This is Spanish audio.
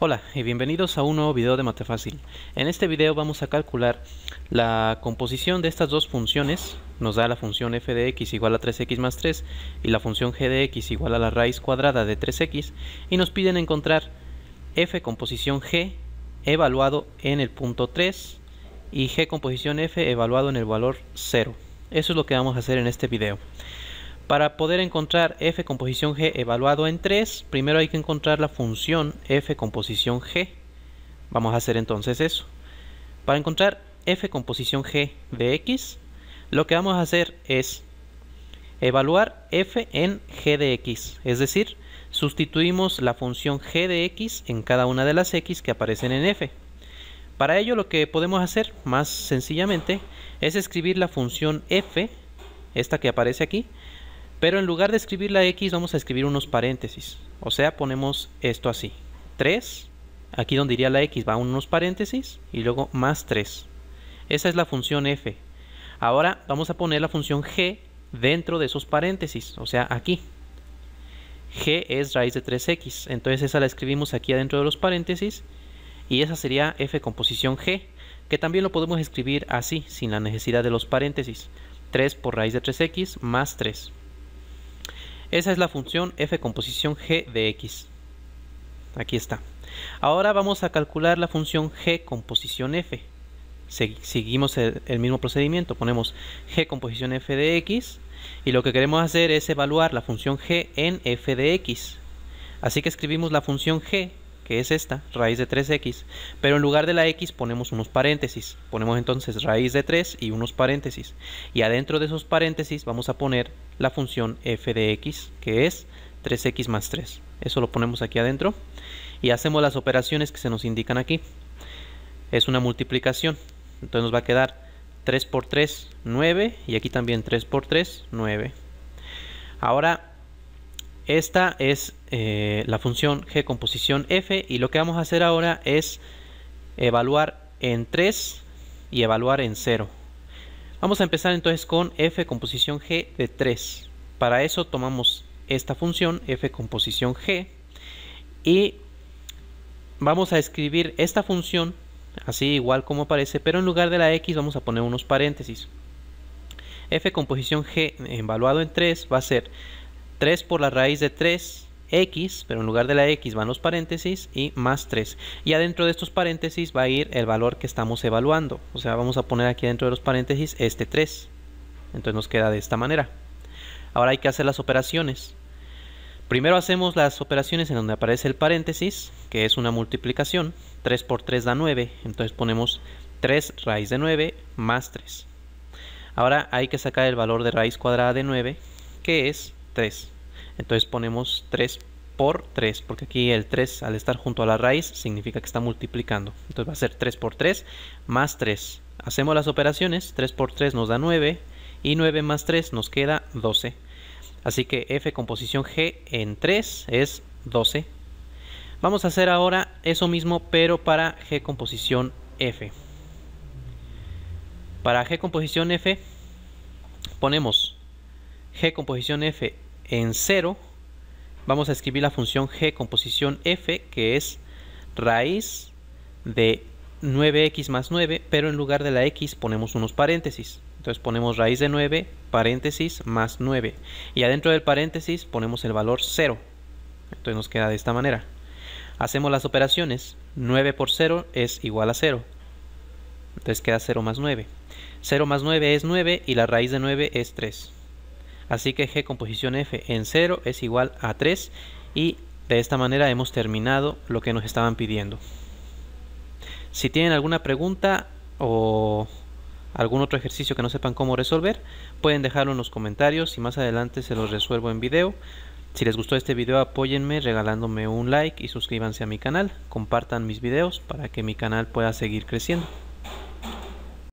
Hola y bienvenidos a un nuevo video de Mate Fácil. En este video vamos a calcular la composición de estas dos funciones. Nos da la función f de x igual a 3x más 3 y la función g de x igual a la raíz cuadrada de 3x y nos piden encontrar f composición g evaluado en el punto 3 y g composición f evaluado en el valor 0. Eso es lo que vamos a hacer en este video. Para poder encontrar f composición g evaluado en 3, primero hay que encontrar la función f composición g. Vamos a hacer entonces eso. Para encontrar f composición g de x, lo que vamos a hacer es evaluar f en g de x, es decir, sustituimos la función g de x en cada una de las x que aparecen en f. Para ello lo que podemos hacer más sencillamente es escribir la función f, esta que aparece aquí, pero en lugar de escribir la X vamos a escribir unos paréntesis. O sea, ponemos esto así. 3, aquí donde iría la X va unos paréntesis y luego más 3. Esa es la función f. Ahora vamos a poner la función g dentro de esos paréntesis, o sea, aquí. g es raíz de 3x, entonces esa la escribimos aquí adentro de los paréntesis y esa sería f composición g, que también lo podemos escribir así, sin la necesidad de los paréntesis. 3 por raíz de 3x más 3. Esa es la función f composición g de x. Aquí está. Ahora vamos a calcular la función g composición f. Seguimos el, mismo procedimiento. Ponemos g composición f de x. Y lo que queremos hacer es evaluar la función g en f de x. Así que escribimos la función g que es esta, raíz de 3x, pero en lugar de la x ponemos unos paréntesis, ponemos entonces raíz de 3 y unos paréntesis, y adentro de esos paréntesis vamos a poner la función f de x, que es 3x más 3, eso lo ponemos aquí adentro, y hacemos las operaciones que se nos indican aquí, es una multiplicación, entonces nos va a quedar 3 por 3, 9, y aquí también 3 por 3, 9. Ahora esta es eh, la función g composición f y lo que vamos a hacer ahora es evaluar en 3 y evaluar en 0. Vamos a empezar entonces con f composición g de 3. Para eso tomamos esta función f composición g y vamos a escribir esta función así igual como aparece, pero en lugar de la x vamos a poner unos paréntesis. f composición g evaluado en 3 va a ser 3 por la raíz de 3x, pero en lugar de la x van los paréntesis y más 3. Y adentro de estos paréntesis va a ir el valor que estamos evaluando. O sea, vamos a poner aquí dentro de los paréntesis este 3. Entonces nos queda de esta manera. Ahora hay que hacer las operaciones. Primero hacemos las operaciones en donde aparece el paréntesis, que es una multiplicación. 3 por 3 da 9, entonces ponemos 3 raíz de 9 más 3. Ahora hay que sacar el valor de raíz cuadrada de 9, que es 3. Entonces ponemos 3 por 3, porque aquí el 3 al estar junto a la raíz significa que está multiplicando. Entonces va a ser 3 por 3 más 3. Hacemos las operaciones, 3 por 3 nos da 9 y 9 más 3 nos queda 12. Así que F composición G en 3 es 12. Vamos a hacer ahora eso mismo pero para G composición F. Para G composición F ponemos G composición F en 0 vamos a escribir la función g composición f que es raíz de 9x más 9 pero en lugar de la x ponemos unos paréntesis entonces ponemos raíz de 9 paréntesis más 9 y adentro del paréntesis ponemos el valor 0 entonces nos queda de esta manera hacemos las operaciones 9 por 0 es igual a 0 entonces queda 0 más 9 0 más 9 es 9 y la raíz de 9 es 3 Así que G composición F en 0 es igual a 3 y de esta manera hemos terminado lo que nos estaban pidiendo. Si tienen alguna pregunta o algún otro ejercicio que no sepan cómo resolver, pueden dejarlo en los comentarios y más adelante se los resuelvo en video. Si les gustó este video apóyenme regalándome un like y suscríbanse a mi canal, compartan mis videos para que mi canal pueda seguir creciendo.